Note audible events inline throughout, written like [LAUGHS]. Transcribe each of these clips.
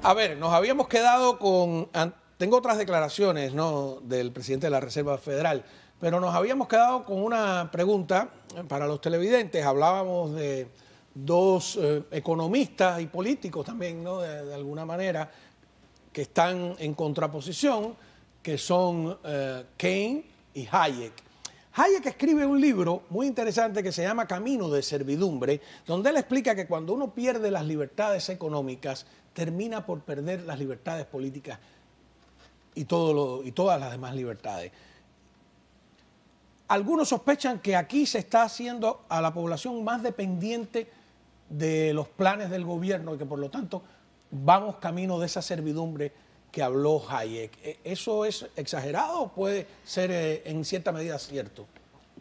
A ver, nos habíamos quedado con. Tengo otras declaraciones, ¿no? Del presidente de la Reserva Federal, pero nos habíamos quedado con una pregunta para los televidentes. Hablábamos de dos eh, economistas y políticos también, ¿no? De, alguna manera, que están en contraposición, que son eh, Keynes Kane y Hayek. Hayek escribe un libro muy interesante que se llama Camino de Servidumbre, donde él explica que cuando uno pierde las libertades económicas, termina por perder las libertades políticas y, todas las demás libertades. Algunos sospechan que aquí se está haciendo a la población más dependiente de los planes del gobierno y que por lo tanto vamos camino de esa servidumbre que habló Hayek. ¿E-, ¿Eso es exagerado o puede ser eh, en cierta medida cierto?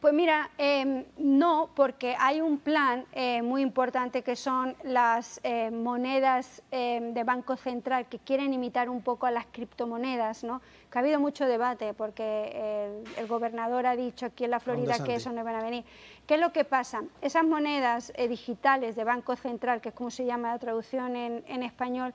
Pues mira, em, no, porque hay un plan eh, muy importante que son las eh, monedas em, de Banco Central que quieren imitar un poco a las criptomonedas, ¿no? Que ha habido mucho debate porque eh, el, gobernador ha dicho aquí en la Florida que eso no van a venir. ¿Qué es lo que pasa? Esas monedas digitales de Banco Central, que es como se llama la traducción en, en español,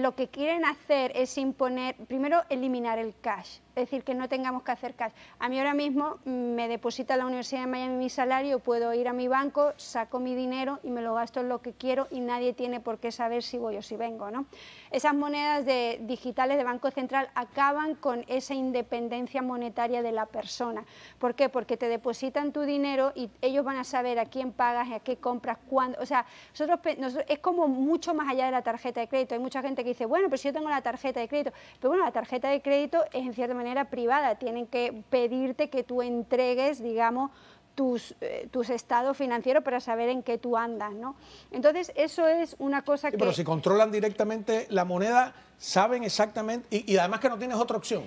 lo que quieren hacer es imponer, primero eliminar el cash es decir, que no tengamos que hacer cash. A mí ahora mismo mm, me deposita la Universidad de Miami mi salario, puedo ir a mi banco, saco mi dinero y me lo gasto en lo que quiero y nadie tiene por qué saber si voy o si vengo. ¿no? Esas monedas digitales de Banco Central acaban con esa independencia monetaria de la persona. ¿Por qué? Porque te depositan tu dinero y ellos van a saber a quién pagas, a qué compras, cuándo. O sea, nosotros, es como mucho más allá de la tarjeta de crédito. Hay mucha gente que dice, bueno, pero si yo tengo la tarjeta de crédito. Pero bueno, la tarjeta de crédito es en cierta privada, tienen que pedirte que tú entregues, digamos, tus, eh, tus estados financieros para saber en qué tú andas, ¿no? Entonces, eso es una cosa que... Pero si controlan directamente la moneda, saben exactamente, y además que no tienes otra opción.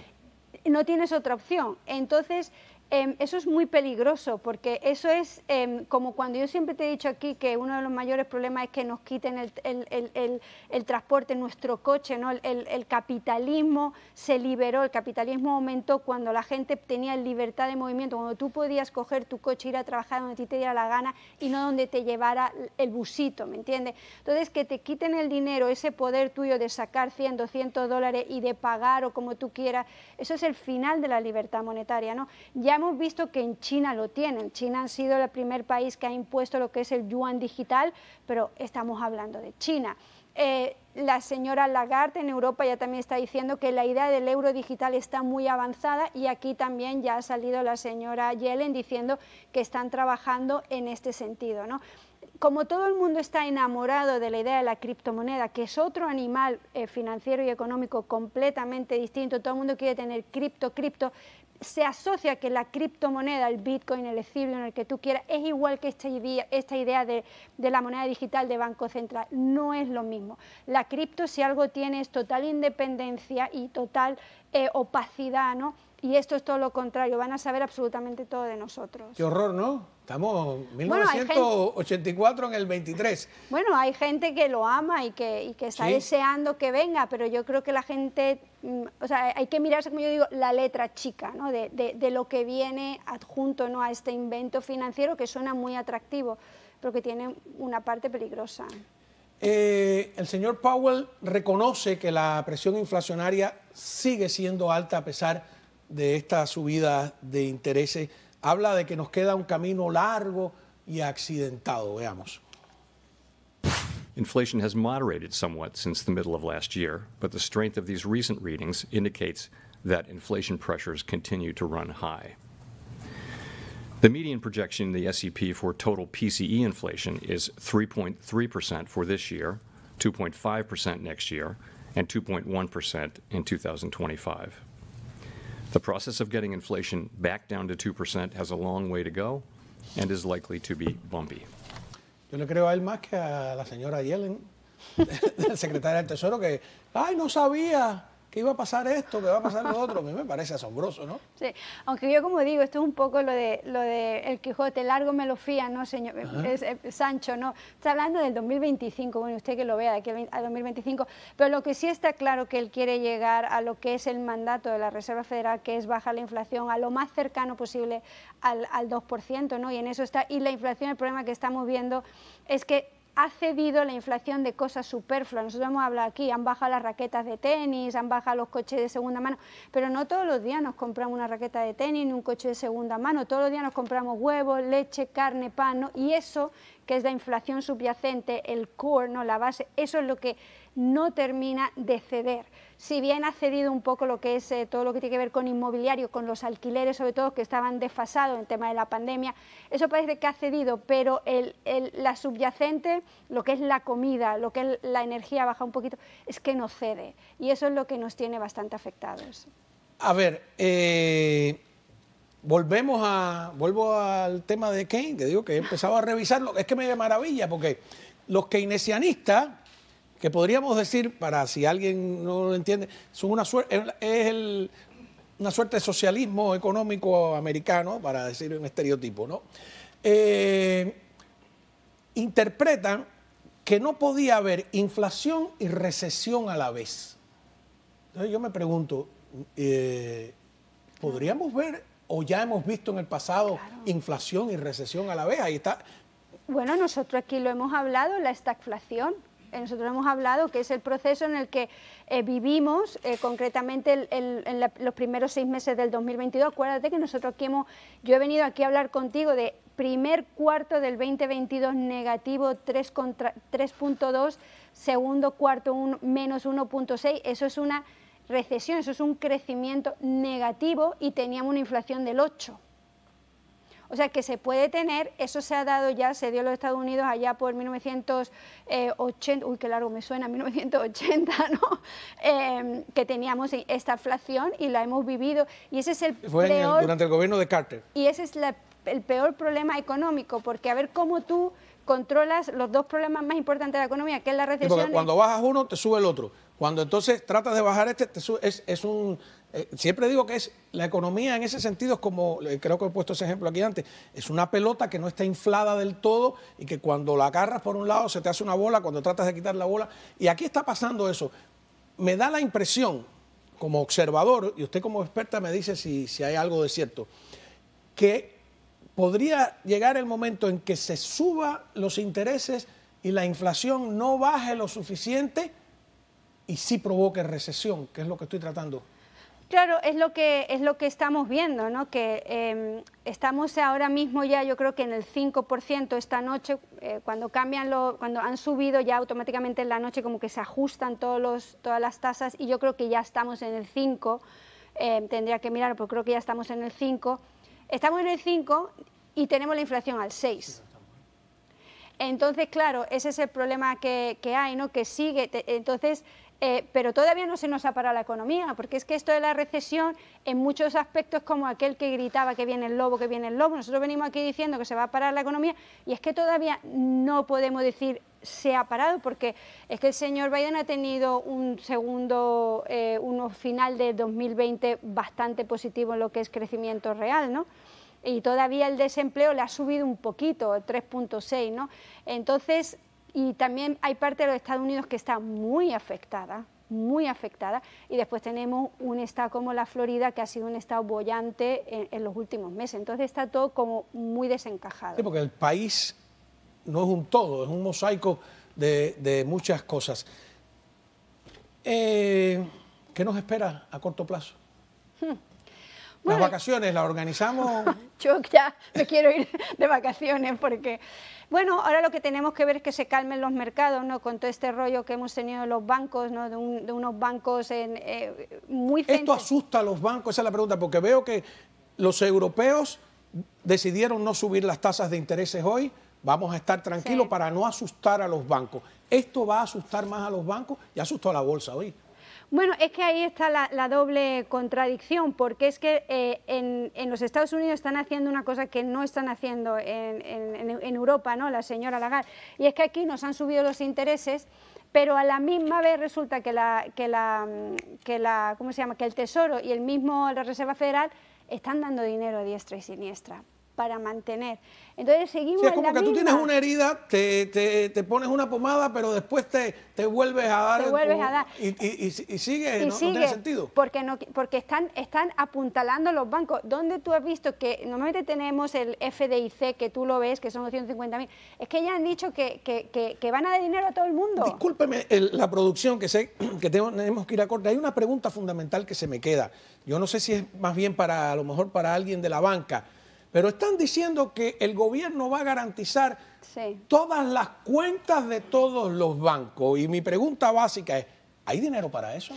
No tienes otra opción. Entonces, Em, eso es muy peligroso porque eso es em, como cuando yo siempre te he dicho aquí que uno de los mayores problemas es que nos quiten el, transporte, nuestro coche, ¿no? el, capitalismo se liberó, el capitalismo aumentó cuando la gente tenía libertad de movimiento, cuando tú podías coger tu coche, ir a trabajar donde ti te diera la gana y no donde te llevara el busito, ¿me entiendes? Entonces que te quiten el dinero, ese poder tuyo de sacar 100, 200 dólares y de pagar o como tú quieras, eso es el final de la libertad monetaria, ¿no? Ya hemos visto que en China lo tienen. China ha sido el primer país que ha impuesto lo que es el yuan digital, pero estamos hablando de China. Eh, la señora Lagarde en Europa ya también está diciendo que la idea del euro digital está muy avanzada y aquí también ya ha salido la señora Yellen diciendo que están trabajando en este sentido. ¿no? como todo el mundo está enamorado de la idea de la criptomoneda, que es otro animal eh, financiero y económico completamente distinto, todo el mundo quiere tener cripto, cripto, se asocia que la criptomoneda, el Bitcoin, el Ethereum, el que tú quieras, es igual que esta idea, esta idea de, la moneda digital de Banco Central. No es lo mismo. La cripto si algo tiene es total independencia y total eh, opacidad, ¿no? Y esto es todo lo contrario, van a saber absolutamente todo de nosotros. Qué horror, ¿no? Estamos en 1984 en el 23. Bueno, hay gente que lo ama y que, está deseando que venga, pero yo creo que la gente, mm, o sea, hay que mirarse, como yo digo, la letra chica, ¿no? De, de lo que viene adjunto ¿no? a este invento financiero que suena muy atractivo, pero que tiene una parte peligrosa. Eh, el señor Powell reconoce que la presión inflacionaria sigue siendo alta a pesar de esta subida de intereses. Habla de que nos queda un camino largo y accidentado. Veamos. Inflation has moderated somewhat since the middle of last year, but the strength of these recent readings indicates that inflation pressures continue to run high. The median projection in the SEP for total PCE inflation is 3.3% for this year, 2.5% next year, and 2.1% in 2025. The process of getting inflation back down to 2% has a long way to go and is likely to be bumpy. Yo le creo a él más que a la señora Yellen, [LAUGHS] secretaria del Tesoro, que, ay, no sabía, ¿Qué iba a pasar esto, ¿Qué va a pasar lo otro. A mí me parece asombroso, ¿no? Sí, aunque yo como digo, esto es un poco lo de lo de El Quijote, largo me lo fía, ¿no, señor? Eh, Sancho, ¿no? Está hablando del 2025, bueno, usted que lo vea de aquí al 2025, pero lo que sí está claro que él quiere llegar a lo que es el mandato de la Reserva Federal, que es bajar la inflación a lo más cercano posible al, al 2%, ¿no? Y en eso está, y la inflación, el problema que estamos viendo es que ha cedido la inflación de cosas superfluas. Nosotros hemos hablado aquí, han bajado las raquetas de tenis, han bajado los coches de segunda mano, pero no todos los días nos compramos una raqueta de tenis ni un coche de segunda mano, todos los días nos compramos huevos, leche, carne, pan, y eso que es la inflación subyacente, el core, ¿no? la base, eso es lo que no termina de ceder. Si bien ha cedido un poco lo que es eh, todo lo que tiene que ver con inmobiliario, con los alquileres, sobre todo que estaban desfasados en tema de la pandemia, eso parece que ha cedido, pero la subyacente, lo que es la comida, lo que es la energía baja un poquito, es que no cede. Y eso es lo que nos tiene bastante afectados. A ver, eh, volvemos a, vuelvo al tema de Keynes, que digo que he empezado a revisarlo, es que me maravilla, porque los keynesianistas, que podríamos decir, para si alguien no lo entiende, son una suerte, es una suerte de socialismo económico americano, para decir un estereotipo, ¿no? Eh, interpretan que no podía haber inflación y recesión a la vez. Entonces yo me pregunto, eh, ¿podríamos ver o ya hemos visto en el pasado inflación y recesión a la vez. Ahí está. Bueno, nosotros aquí lo hemos hablado, la estagflación. Eh, nosotros hemos hablado que es el proceso en el que eh, vivimos, eh, concretamente en los primeros seis meses del 2022. Acuérdate que nosotros aquí hemos, yo he venido aquí a hablar contigo de primer cuarto del 2022 negativo 3.2, segundo cuarto menos 1.6. Eso es una recesión, eso es un crecimiento negativo y teníamos una inflación del 8. O sea que se puede tener, eso se ha dado ya, se dio en los Estados Unidos allá por 1980, uy, qué largo me suena, 1980, [LAUGHS] ¿no? Em, que teníamos esta inflación y la hemos vivido. Y ese es el peor, durante el gobierno de Carter. Y ese es el peor problema económico, porque a ver cómo tú controlas los dos problemas más importantes de la economía, que es la recesión. cuando bajas uno, te sube el otro. Cuando entonces tratas de bajar este, es, es un... Eh, siempre digo que es la economía en ese sentido es como, eh, creo que he puesto ese ejemplo aquí antes, es una pelota que no está inflada del todo y que cuando la agarras por un lado se te hace una bola, cuando tratas de quitar la bola, y aquí está pasando eso. Me da la impresión, como observador, y usted como experta me dice si, si hay algo de cierto, que podría llegar el momento en que se suban los intereses y la inflación no baje lo suficiente y sí provoque recesión, que es lo que estoy tratando. Claro, es lo que, es lo que estamos viendo, ¿no? que em, estamos ahora mismo ya yo creo que en el 5% esta noche, eh, cuando cambian lo, cuando han subido ya automáticamente en la noche como que se ajustan todos los, todas las tasas y yo creo que ya estamos en el 5%, em, tendría que mirar, porque creo que ya estamos en el 5%, estamos en el 5% y tenemos la inflación al 6%. Entonces, claro, ese es el problema que, hay, ¿no? que sigue. entonces, eh, pero todavía no se nos ha parado la economía, porque es que esto de la recesión en muchos aspectos es como aquel que gritaba que viene el lobo, que viene el lobo. Nosotros venimos aquí diciendo que se va a parar la economía y es que todavía no podemos decir se ha parado, porque es que el señor Biden ha tenido un segundo, eh, un final de 2020 bastante positivo en lo que es crecimiento real, ¿no? Y todavía el desempleo le ha subido un poquito, 3.6, ¿no? Entonces, y también hay parte de los Estados Unidos que está muy afectada, muy afectada. Y después tenemos un estado como la Florida, que ha sido un estado bollante en, los últimos meses. Entonces está todo como muy desencajado. Sí, porque el país no es un todo, es un mosaico de, muchas cosas. Eh, ¿Qué nos espera a corto plazo? Hmm. Las vacaciones, ¿la organizamos? [LAUGHS] Yo ya me quiero ir de vacaciones porque, bueno, ahora lo que tenemos que ver es que se calmen los mercados, ¿no? Con todo este rollo que hemos tenido de los bancos, ¿no? De, unos bancos en, eh, muy... ¿Esto asusta a los bancos? Esa es la pregunta, porque veo que los europeos decidieron no subir las tasas de intereses hoy, vamos a estar tranquilos para no asustar a los bancos. ¿Esto va a asustar más a los bancos? Ya asustó a la bolsa hoy. Bueno, es que ahí está la, doble contradicción, porque es que eh, en, los Estados Unidos están haciendo una cosa que no están haciendo en, Europa, ¿no? La señora Lagarde. Y es que aquí nos han subido los intereses pero a la misma vez resulta que ¿cómo se llama? que el Tesoro y el mismo la Reserva Federal están dando dinero a diestra y siniestra para mantener. Entonces seguimos... es como que tú tienes una herida, te, pones una pomada, pero después te, te vuelves a dar... Te vuelves a dar. Y, Sigue, no, tiene sentido. Porque, no, porque están, están apuntalando los bancos. ¿Dónde tú has visto que normalmente tenemos el FDIC, que tú lo ves, que son 250 mil? Es que ya han dicho que, van a dar dinero a todo el mundo. Discúlpeme la producción, que sé que tenemos que ir a corte. Hay una pregunta fundamental que se me queda. Yo no sé si es más bien para, a lo mejor para alguien de la banca. Pero están diciendo que el gobierno va a garantizar todas las cuentas de todos los bancos. Y mi pregunta básica es, ¿hay dinero para eso?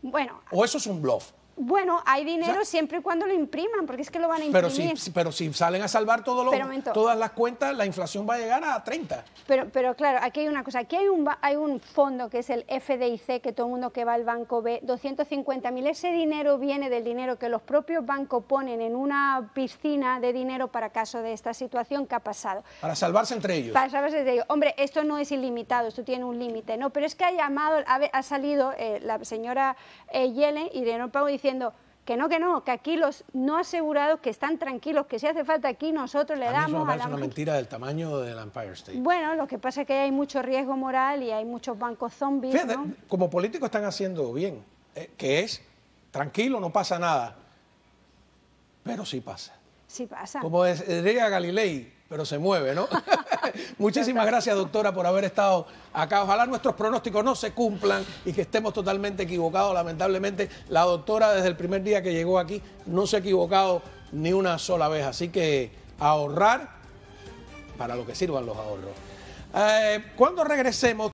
Bueno. ¿O eso es un bluff? Bueno, hay dinero siempre y cuando lo impriman, porque es que lo van a imprimir. Pero si, salen a salvar todo lo, todas las cuentas, la inflación va a llegar a 30. Pero, pero claro, aquí hay una cosa. Aquí hay un, hay un fondo que es el FDIC, que todo el mundo que va al banco ve, 250.000. Ese dinero viene del dinero que los propios bancos ponen en una piscina de dinero para caso de esta situación que ha pasado. Para salvarse entre ellos. Para salvarse entre ellos. Hombre, esto no es ilimitado, esto tiene un límite, ¿no? Pero es que ha llamado, ha, salido eh, la señora eh, Yellen, Irene dice, diciendo que no, que no, que aquí los no asegurados, que están tranquilos, que si hace falta aquí nosotros le damos... una mentira del tamaño del Empire State. Bueno, lo que pasa es que hay mucho riesgo moral y hay muchos bancos zombies. como políticos están haciendo bien, eh, que es tranquilo, no pasa nada, pero sí pasa. Sí pasa. Como diría Galilei, pero se mueve, ¿no? [LAUGHS] Muchísimas gracias, doctora, por haber estado acá. Ojalá nuestros pronósticos no se cumplan y que estemos totalmente equivocados. Lamentablemente, la doctora desde el primer día que llegó aquí no se ha equivocado ni una sola vez. Así que ahorrar para lo que sirvan los ahorros. Eh, cuando regresemos...